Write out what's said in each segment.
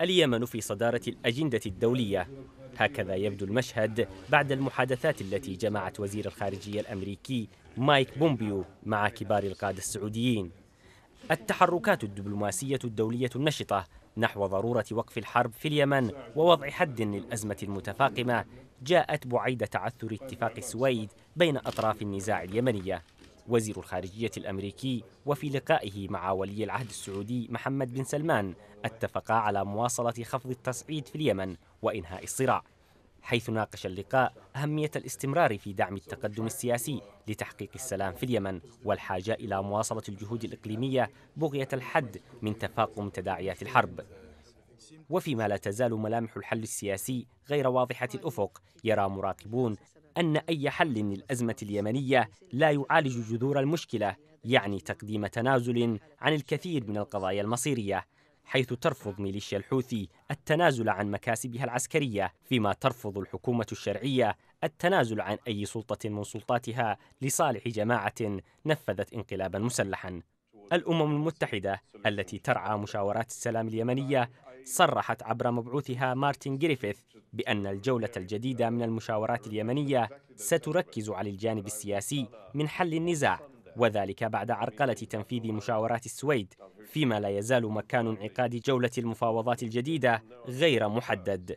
اليمن في صدارة الأجندة الدولية هكذا يبدو المشهد بعد المحادثات التي جمعت وزير الخارجية الأمريكي مايك بومبيو مع كبار القادة السعوديين التحركات الدبلوماسية الدولية النشطة نحو ضرورة وقف الحرب في اليمن ووضع حد للأزمة المتفاقمة جاءت بعيد تعثر اتفاق السويد بين أطراف النزاع اليمنية وزير الخارجية الأمريكي وفي لقائه مع ولي العهد السعودي محمد بن سلمان اتفقا على مواصلة خفض التصعيد في اليمن وإنهاء الصراع حيث ناقش اللقاء أهمية الاستمرار في دعم التقدم السياسي لتحقيق السلام في اليمن والحاجة إلى مواصلة الجهود الإقليمية بغية الحد من تفاقم تداعيات الحرب وفيما لا تزال ملامح الحل السياسي غير واضحة الأفق يرى مراقبون أن أي حل للأزمة اليمنية لا يعالج جذور المشكلة يعني تقديم تنازل عن الكثير من القضايا المصيرية حيث ترفض ميليشيا الحوثي التنازل عن مكاسبها العسكرية فيما ترفض الحكومة الشرعية التنازل عن أي سلطة من سلطاتها لصالح جماعة نفذت انقلابا مسلحا الأمم المتحدة التي ترعى مشاورات السلام اليمنية صرحت عبر مبعوثها مارتن جريفيث بأن الجولة الجديدة من المشاورات اليمنية ستركز على الجانب السياسي من حل النزاع وذلك بعد عرقلة تنفيذ مشاورات السويد فيما لا يزال مكان انعقاد جولة المفاوضات الجديدة غير محدد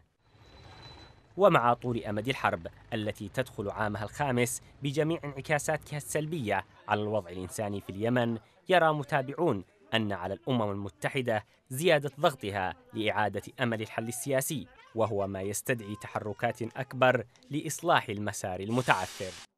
ومع طول أمد الحرب التي تدخل عامها الخامس بجميع انعكاساتها السلبية على الوضع الإنساني في اليمن يرى متابعون أن على الأمم المتحدة زيادة ضغطها لإعادة أمل الحل السياسي وهو ما يستدعي تحركات أكبر لإصلاح المسار المتعثر